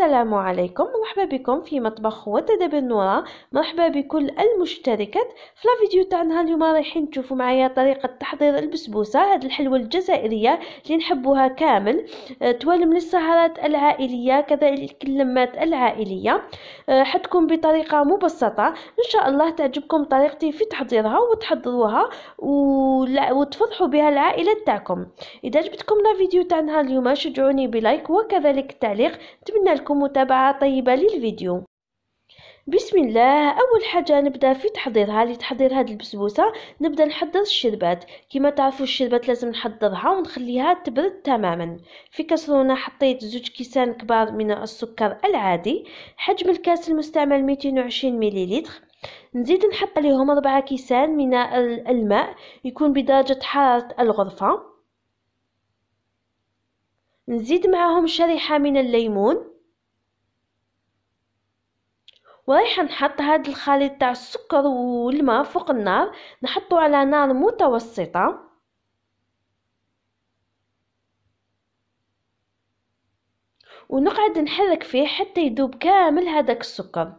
السلام عليكم مرحبا بكم في مطبخ وتدب النورة مرحبا بكل المشتركات في الفيديو تاعنا اليوم رايحين تشوفوا معايا طريقة تحضير البسبوسة هذه الحلوى الجزائرية اللي نحبوها كامل آه، توالم للسهرات العائلية كذلك اللمات العائلية آه، حتكون بطريقة مبسطة ان شاء الله تعجبكم طريقتي في تحضيرها وتحضروها وتفضحوا بها العائلة تاعكم اذا عجبتكم الفيديو تاعنا اليوم شجعوني بلايك وكذلك تعليق نتمنى لكم لكم متابعة طيبة للفيديو بسم الله اول حاجه نبدا في تحضيرها لتحضير هاد البسبوسه نبدا نحضر الشربات كما تعرفوا الشربات لازم نحضرها ونخليها تبرد تماما في كسرونه حطيت زوج كيسان كبار من السكر العادي حجم الكاس المستعمل 220 مليلتر نزيد نحط عليهم 4 كيسان من الماء يكون بدرجه حراره الغرفه نزيد معهم شريحه من الليمون ورايحة نحط هاد الخليط تاع السكر والماء فوق النار نحطو على نار متوسطه ونقعد نحرك فيه حتى يذوب كامل هذاك السكر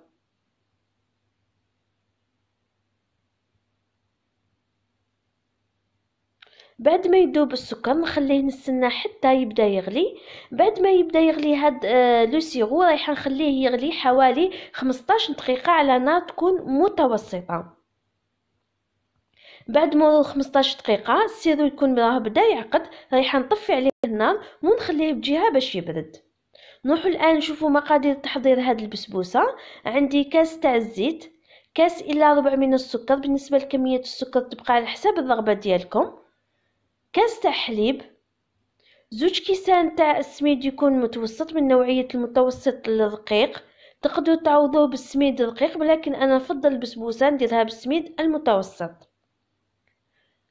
بعد ما يذوب السكر نخليه نستنى حتى يبدا يغلي بعد ما يبدا يغلي هاد آه، لو سيغو رايحه نخليه يغلي حوالي 15 دقيقه على نار تكون متوسطه بعد ما 15 دقيقه السيرو يكون راه بدا يعقد رايحه نطفي عليه النار ونخليه بجهه باش يبرد نروحوا الان نشوفوا مقادير تحضير هاد البسبوسه عندي كاس تاع الزيت كاس الى ربع من السكر بالنسبه لكميه السكر تبقى على حسب الرغبه ديالكم كاس تاع حليب زوج كيسان تاع السميد يكون متوسط من نوعية المتوسط للرقيق تقدروا تعوضوه بالسميد الرقيق ولكن انا نفضل البسبوسه نديرها بالسميد المتوسط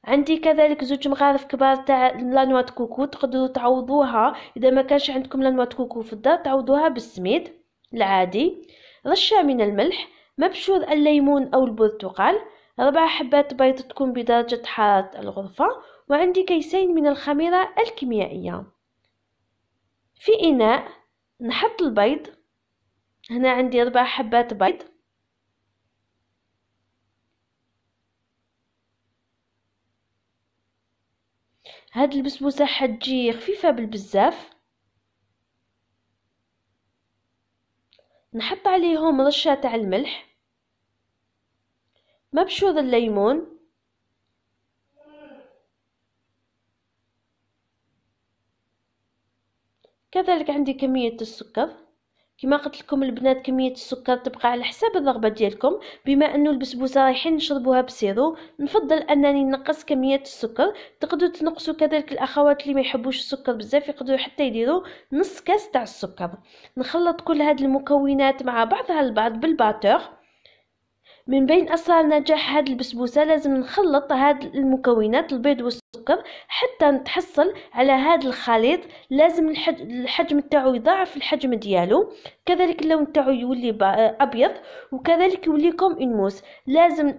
عندي كذلك زوج مغارف كبار تاع لانوا كوكو تقدروا تعوضوها اذا ما كانش عندكم لانوا كوكو في الدار تعوضوها بالسميد العادي رشه من الملح مبشور الليمون او البرتقال ربع حبات بيض تكون بدرجه حراره الغرفه وعندي كيسين من الخميرة الكيميائية في إناء نحط البيض هنا عندي أربع حبات بيض هاد البسبوسة حتجي خفيفة بالبزاف نحط عليهم رشة تاع الملح مبشور الليمون كذلك عندي كمية السكر كما قلت لكم البنات كميه السكر تبقى على حساب الرغبه ديالكم بما انه البسبوسه رايحين نشربوها بسيرو نفضل انني نقص كميه السكر تقدروا تنقصوا كذلك الاخوات اللي ما يحبوش السكر بزاف يقدروا حتى يديروا نص كاس تاع السكر نخلط كل هاد المكونات مع بعضها البعض بالباتور من بين أسرار نجاح هاد البسبوسة لازم نخلط هاد المكونات البيض والسكر حتى نتحصل على هاد الخليط لازم الحجم تاعو يضاعف الحجم ديالو كذلك اللون تاعو يولي أبيض وكذلك يولي كوم الموس لازم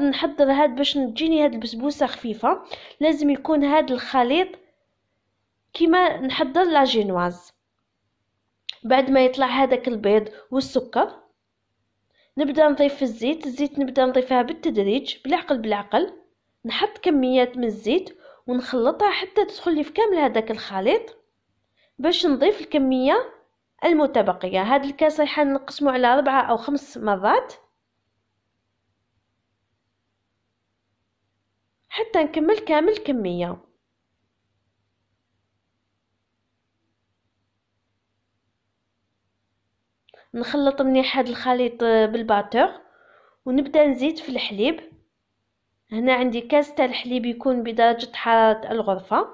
نحضر هاد باش تجيني هاد البسبوسة خفيفة لازم يكون هاد الخليط كيما نحضر لا جينواز بعد ما يطلع هذاك البيض والسكر نبدأ نضيف الزيت الزيت نبدأ نضيفها بالتدريج بالعقل بالعقل نحط كميات من الزيت ونخلطها حتى تدخل لي في كامل هذاك الخليط باش نضيف الكمية المتبقية هاد الكاس راح نقسمو على ربعة أو خمس مرات حتى نكمل كامل الكمية نخلط مليح هاد الخليط آه، بالباتور ونبدا نزيد في الحليب هنا عندي كاس تاع الحليب يكون بدرجه حراره الغرفه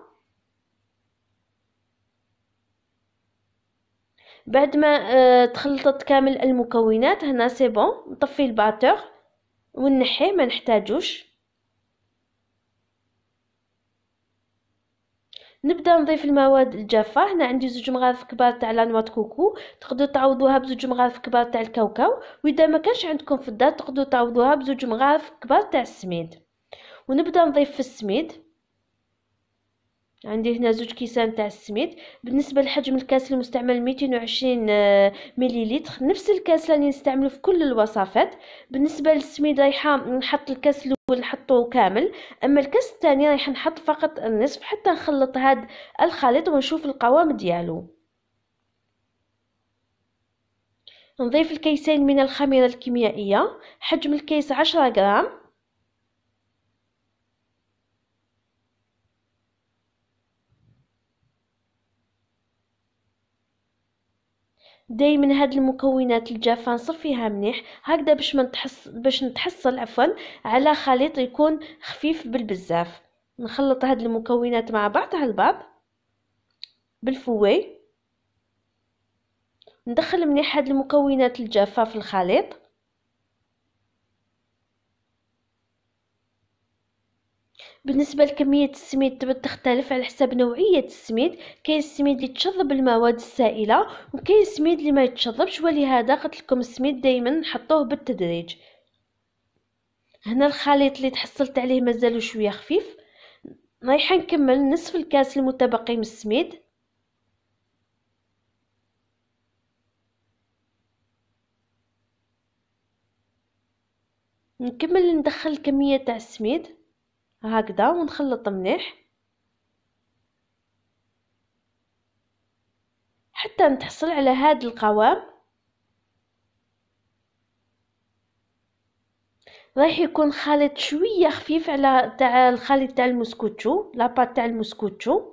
بعد ما آه، تخلطت كامل المكونات هنا سي بون نطفي الباتور ونحيه ما نحتاجوش نبدا نضيف المواد الجافه هنا عندي زوج مغارف كبار تاع لانوا كوكو تقدروا تعوضوها بزوج مغارف كبار تاع الكاوكاو واذا ما كانش عندكم في الدار تقدروا تعوضوها بزوج مغارف كبار تاع السميد ونبدا نضيف في السميد عندي هنا زوج كيسان تاع السميد بالنسبه لحجم الكاس المستعمل 220 آه، مليلتر نفس الكاس اللي نستعمله في كل الوصفات بالنسبه للسميد رايحه نحط الكاس الاول نحطه كامل اما الكاس الثاني رايح نحط فقط النصف حتى نخلط هذا الخليط ونشوف القوام ديالو نضيف الكيسين من الخميرة الكيميائية حجم الكيس عشرة غرام دائما هاد المكونات الجافه نصفيها مليح هكذا باش ما نتحصل باش نتحصل عفوا على خليط يكون خفيف بالبزاف نخلط هاد المكونات مع بعضها البعض بالفوي ندخل مليح هاد المكونات الجافه في الخليط بالنسبه لكميه السميد تختلف على حسب نوعيه السميد كاين السميد اللي تشرب المواد السائله وكاين السميد اللي ما يتشربش ولهذا قلت لكم السميد دائما نحطوه بالتدريج هنا الخليط اللي تحصلت عليه مازالو شويه خفيف رايحه نكمل نصف الكاس المتبقي من السميد نكمل ندخل الكميه تاع السميد هكذا ونخلط مليح حتى نتحصل على هذا القوام رايح يكون خليط شويه خفيف على تاع الخليط تاع المسكوتشو لاباط تاع المسكوتشو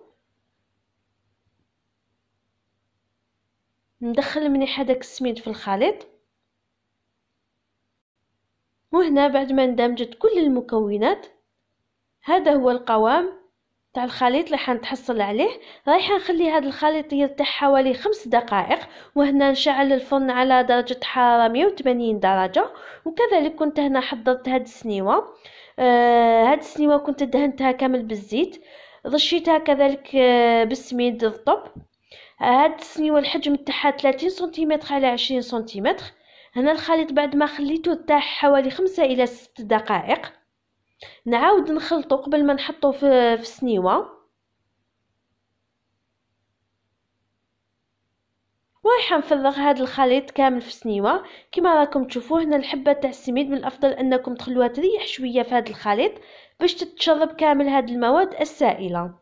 ندخل مليح هذاك السميد في الخليط وهنا بعد ما اندمجت كل المكونات هذا هو القوام تاع الخليط اللي حنتحصل عليه رايحه نخلي هذا الخليط يرتاح حوالي خمس دقائق وهنا نشعل الفرن على درجه حراره 180 درجه وكذلك كنت هنا حضرت هاد السنيوه آه هاد السنيوه كنت دهنتها كامل بالزيت رشيتها كذلك آه بالسميد الرطب آه هاد السنيوه الحجم تاعها 30 سنتيمتر على 20 سنتيمتر هنا الخليط بعد ما خليته ارتاح حوالي خمسة الى 6 دقائق نعاود نخلطو قبل ما نحطو في السنيوه ورايحه نفرغ هذا الخليط كامل في السنيوه كما راكم تشوفوا هنا الحبه تاع السميد من الافضل انكم تخلوها تريح شويه في هذا الخليط باش تتشرب كامل هاد المواد السائله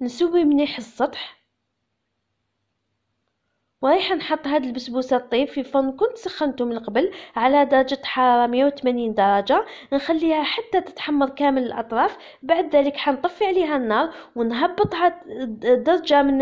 نسوي مليح السطح ورايحه نحط هاد البسبوسه الطيب في فرن كنت سخنته من قبل على درجه حراره 180 درجه نخليها حتى تتحمر كامل الاطراف بعد ذلك حنطفي عليها النار ونهبطها درجه من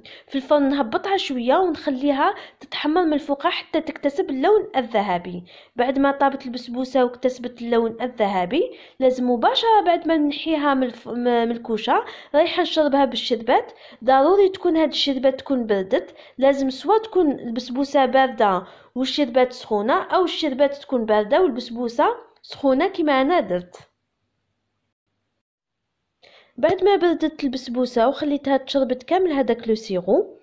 في الفرن نهبطها شويه ونخليها تتحمر من الفوق حتى تكتسب اللون الذهبي بعد ما طابت البسبوسه واكتسبت اللون الذهبي لازم مباشره بعد ما نحيها من الكوشه رايحه نشربها بالشربات ضروري تكون هاد الشربات تكون بردت لازم سوا تكون البسبوسه بارده والشربات سخونه او الشربات تكون بارده والبسبوسه سخونه كما انا درت بعد ما بردت البسبوسه وخليتها تشربت كامل هذاك لو سيرو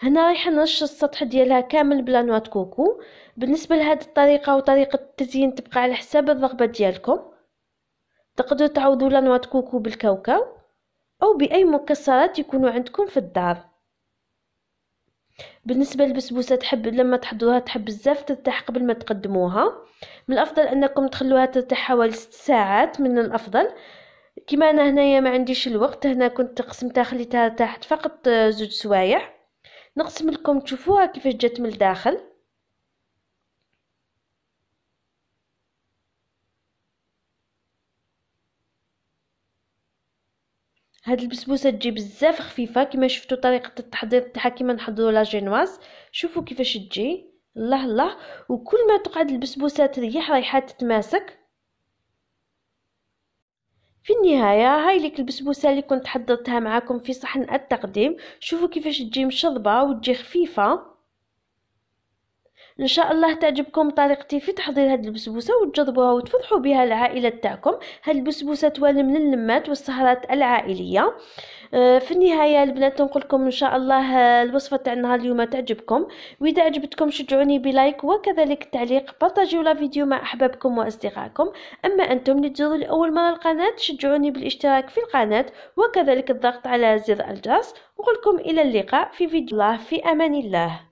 هنا رايحه نرش السطح ديالها كامل بلا نوات كوكو بالنسبه لهاد الطريقه وطريقه التزيين تبقى على حساب الرغبه ديالكم تقدروا تعوضوا لا نوات كوكو بالكاوكاو او باي مكسرات يكونوا عندكم في الدار بالنسبه للبسبوسه تحب لما تحضروها تحب بزاف ترتاح قبل ما تقدموها من الافضل انكم تخلوها ترتاح حوالي 6 ساعات من الافضل كما انا هنايا ما عنديش الوقت هنا كنت قسمتها خليتها تحت فقط آه، زوج سوايع نقسم لكم تشوفوها كيفاش جات من الداخل هاد البسبوسه تجي بزاف خفيفه كما شفتوا طريقه التحضير تاعها كما نحضروا لا جينواز شوفوا كيفاش تجي الله الله وكل ما تقعد البسبوسه تريح رايحه تتماسك في النهاية هاي ليك البسبوسة اللي كنت حضرتها معاكم في صحن التقديم شوفوا كيفاش تجي مشضبه وتجي خفيفة ان شاء الله تعجبكم طريقتي في تحضير هاد البسبوسه وتجربوها وتفرحوا بها العائله تاعكم هاد البسبوسه توالي من اللمات والسهرات العائليه آه، في النهايه البنات نقول لكم ان شاء الله آه، الوصفه تاعنا اليوم تعجبكم واذا عجبتكم شجعوني بلايك وكذلك تعليق بارطاجيو لا فيديو مع احبابكم واصدقائكم اما انتم اللي تزوروا لاول مره القناه شجعوني بالاشتراك في القناه وكذلك الضغط على زر الجرس نقول لكم الى اللقاء في فيديو الله في امان الله